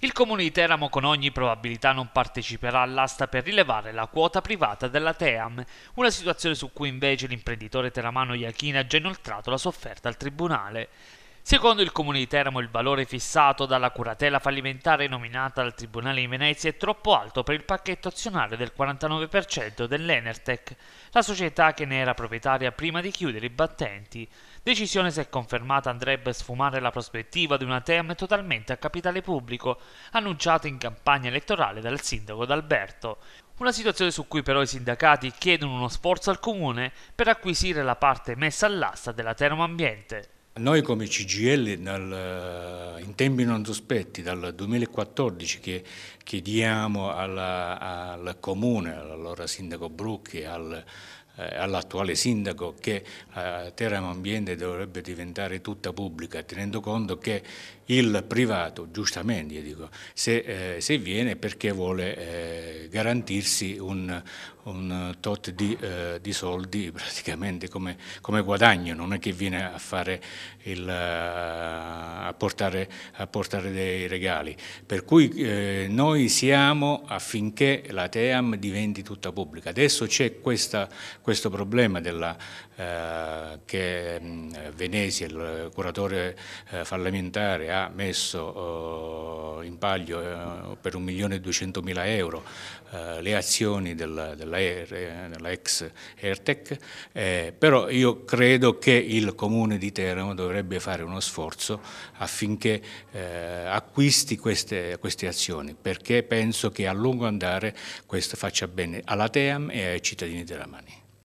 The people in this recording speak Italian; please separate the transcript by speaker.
Speaker 1: Il comune di Teramo con ogni probabilità non parteciperà all'asta per rilevare la quota privata della Team, una situazione su cui invece l'imprenditore teramano Iachina ha già inoltrato la sua offerta al tribunale. Secondo il comune di Teramo il valore fissato dalla curatela fallimentare nominata dal Tribunale di Venezia è troppo alto per il pacchetto azionario del 49% dell'Enertec, la società che ne era proprietaria prima di chiudere i battenti. Decisione se confermata andrebbe a sfumare la prospettiva di una TEM totalmente a capitale pubblico, annunciata in campagna elettorale dal sindaco D'Alberto. Una situazione su cui però i sindacati chiedono uno sforzo al comune per acquisire la parte messa all'asta della Teramo Ambiente.
Speaker 2: Noi come CGL dal, eh, in tempi non sospetti, dal 2014 che chiediamo alla, al comune, all'allora sindaco Brucchi, al, eh, all'attuale sindaco che eh, Teramo Ambiente dovrebbe diventare tutta pubblica, tenendo conto che il privato, giustamente dico, se, eh, se viene perché vuole eh, garantirsi un, un tot di, eh, di, soldi praticamente come, come, guadagno, non è che viene a, fare il, eh, a, portare, a portare dei regali. Per cui eh, noi siamo affinché la TEAM diventi tutta pubblica. Adesso c'è questo problema della, eh, che mm, Venesi, il curatore eh, fallimentare, ha messo oh, in paglio eh, per 1 milione e 200 mila euro eh, le azioni della, della, eh, della ex Airtec, eh, però io credo che il comune di Teramo dovrebbe fare uno sforzo affinché eh, acquisti queste, queste, azioni, perché penso che a lungo andare questo faccia bene alla Team e ai cittadini della teramani.